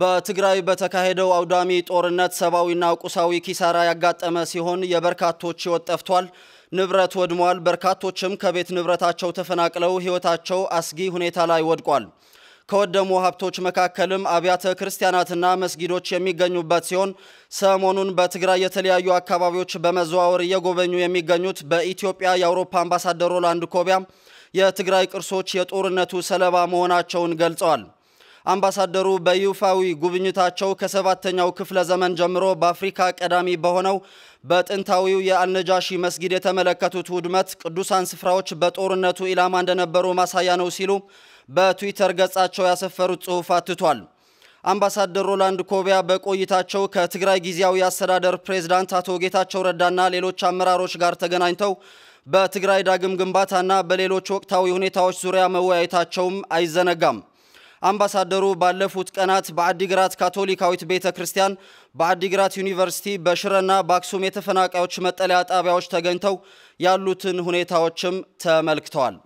በትግራይ በተካሄደው አውዳሚ ጦርነት ሰብአዊና ቁሳዊ ኪሳራ ያጋጠመ ሲሆን የበርካቶች ሕይወት ጠፍቷል፣ ንብረት ወድሟል። በርካቶችም ከቤት ንብረታቸው ተፈናቅለው ሕይወታቸው አስጊ ሁኔታ ላይ ወድቋል። ከወደሙ ሀብቶች መካከልም አብያተ ክርስቲያናትና መስጊዶች የሚገኙበት ሲሆን ሰሞኑን በትግራይ የተለያዩ አካባቢዎች በመዘዋወር እየጎበኙ የሚገኙት በኢትዮጵያ የአውሮፓ አምባሳደር ሮላንድ ኮቢያ የትግራይ ቅርሶች የጦርነቱ ሰለባ መሆናቸውን ገልጸዋል። አምባሳደሩ በይፋዊ ጉብኝታቸው ከሰባተኛው ክፍለ ዘመን ጀምሮ በአፍሪካ ቀዳሚ በሆነው በጥንታዊው የአልነጃሺ መስጊድ የተመለከቱት ውድመት ቅዱሳን ስፍራዎች በጦርነቱ ኢላማ እንደነበሩ ማሳያ ነው ሲሉ በትዊተር ገጻቸው ያሰፈሩት ጽሑፍ አትቷል። አምባሳደር ሮላንድ ኮቢያ በቆይታቸው ከትግራይ ጊዜያዊ አስተዳደር ፕሬዝዳንት አቶ ጌታቸው ረዳና ሌሎች አመራሮች ጋር ተገናኝተው በትግራይ ዳግም ግንባታና በሌሎች ወቅታዊ ሁኔታዎች ዙሪያ መወያየታቸውም አይዘነጋም። አምባሳደሩ ባለፉት ቀናት በአዲግራት ካቶሊካዊት ቤተ ክርስቲያን፣ በአዲግራት ዩኒቨርሲቲ፣ በሽረና በአክሱም የተፈናቃዮች መጠለያ ጣቢያዎች ተገኝተው ያሉትን ሁኔታዎችም ተመልክተዋል።